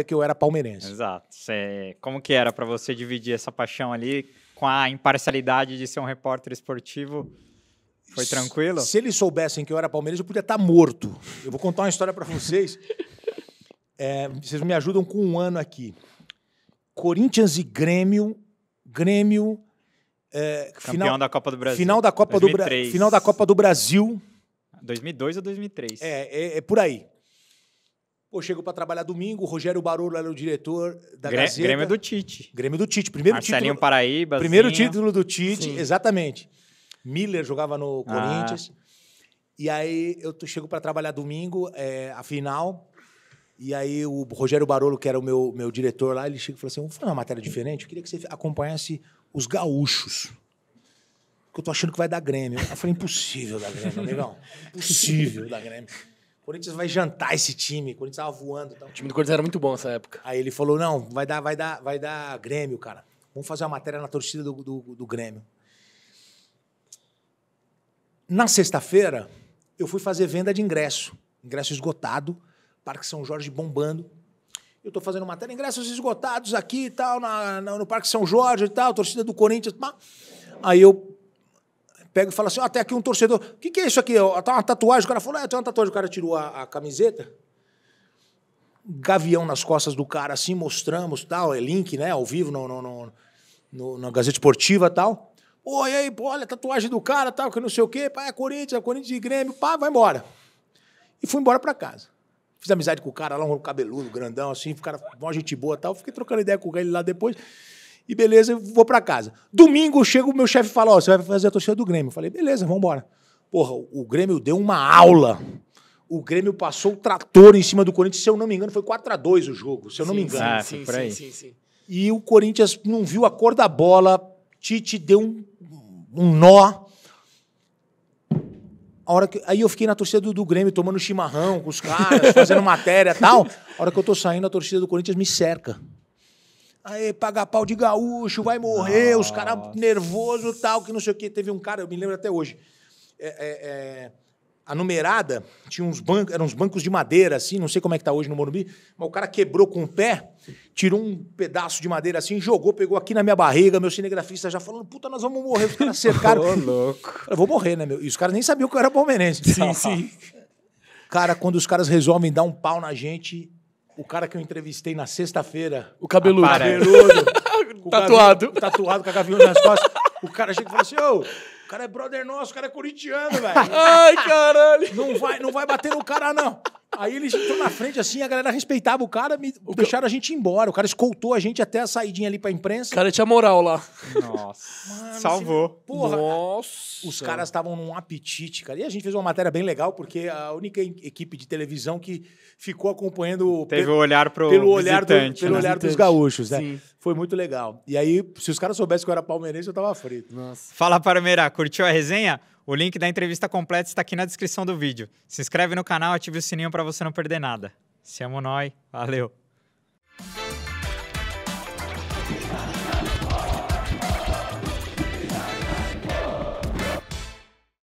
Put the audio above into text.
É que eu era palmeirense. Exato. Cê, como que era para você dividir essa paixão ali com a imparcialidade de ser um repórter esportivo? Foi tranquilo? Se, se eles soubessem que eu era palmeirense, eu podia estar tá morto. Eu vou contar uma história para vocês. É, vocês me ajudam com um ano aqui. Corinthians e Grêmio, Grêmio, é, campeão final, da Copa do Brasil, final da Copa 2003. do final da Copa do Brasil, 2002 ou 2003? É, é, é por aí. Pô, chego para trabalhar domingo, o Rogério Barolo era o diretor da Grê, Gazeta. Grêmio do Tite. Grêmio do Tite, primeiro Marcelinho título. Paraíba. Primeiro título do Tite, Sim. exatamente. Miller jogava no ah. Corinthians. Ah. E aí eu chego para trabalhar domingo, é, a final. E aí o Rogério Barolo, que era o meu, meu diretor lá, ele chega e falou assim: vamos fazer uma matéria diferente? Eu queria que você acompanhasse os gaúchos eu tô achando que vai dar Grêmio. Eu falei, impossível dar Grêmio, amigão. Impossível dar Grêmio. Corinthians vai jantar esse time. O Corinthians tava voando. Então. O time do Corinthians era muito bom nessa época. Aí ele falou: não, vai dar, vai dar, vai dar Grêmio, cara. Vamos fazer uma matéria na torcida do, do, do Grêmio. Na sexta-feira, eu fui fazer venda de ingresso. Ingresso esgotado, Parque São Jorge bombando. Eu estou fazendo matéria, ingressos esgotados aqui e tal, na, na, no Parque São Jorge e tal, torcida do Corinthians. Aí eu pega e fala assim: até ah, aqui um torcedor. O que, que é isso aqui? É, tá Uma tatuagem? O cara falou: é, tem uma tatuagem. O cara tirou a, a camiseta gavião nas costas do cara, assim, mostramos, tal, é link, né, ao vivo no, no, no, no na Gazeta Esportiva tal. oi aí, pô, olha a tatuagem do cara, tal, que não sei o quê, pá, é Corinthians, é Corinthians de Grêmio, pá, vai embora. E fui embora para casa. Fiz amizade com o cara lá, um cabeludo, grandão, assim, o cara, uma gente boa tal, fiquei trocando ideia com ele lá depois e beleza, eu vou para casa. Domingo chega o meu chefe e fala: Ó, oh, você vai fazer a torcida do Grêmio. Eu falei: beleza, vamos embora. Porra, o Grêmio deu uma aula. O Grêmio passou o trator em cima do Corinthians, se eu não me engano, foi 4 a 2 o jogo, se eu não me engano. Ah, sim, sim, sim, sim, E o Corinthians não viu a cor da bola, Tite deu um, um nó. A hora que, aí eu fiquei na torcida do, do Grêmio, tomando chimarrão com os caras, fazendo matéria e tal. A hora que eu tô saindo, a torcida do Corinthians me cerca. Aí, pagar pau de gaúcho, vai morrer, Nossa. os caras nervosos tal, que não sei o quê. Teve um cara, eu me lembro até hoje. É, é, é, a numerada tinha uns bancos, eram uns bancos de madeira, assim, não sei como é que tá hoje no Morumbi, mas o cara quebrou com o pé, tirou um pedaço de madeira assim, jogou, pegou aqui na minha barriga, meu cinegrafista já falando, puta, nós vamos morrer, os caras cercaram. Ô, louco. Eu vou morrer, né, meu? E os caras nem sabiam que eu era palmeirense. Sim, sim. Cara, quando os caras resolvem dar um pau na gente, o cara que eu entrevistei na sexta-feira. O cabeludo. O tatuado. tatuado com a gavião nas costas. O cara chega e fala assim: ô, o cara é brother nosso, o cara é corintiano, velho. Ai, caralho. Não vai, não vai bater no cara, não. Aí eles estão na frente assim, a galera respeitava o cara, me, o deixaram que... a gente ir embora. O cara escoltou a gente até a saidinha ali pra imprensa. O cara tinha moral lá. Nossa. salvou. Assim, porra, Nossa. Os caras estavam num apetite, cara. E a gente fez uma matéria bem legal, porque a única equipe de televisão que ficou acompanhando. Teve o olhar pro pelo olhar do, né? Pelo né? olhar dos gaúchos, né? Sim. Foi muito legal. E aí, se os caras soubessem que eu era palmeirense, eu tava frito. Nossa. Fala, Palmeira, curtiu a resenha? O link da entrevista completa está aqui na descrição do vídeo. Se inscreve no canal, ative o sininho para você não perder nada. Se amo nós, valeu.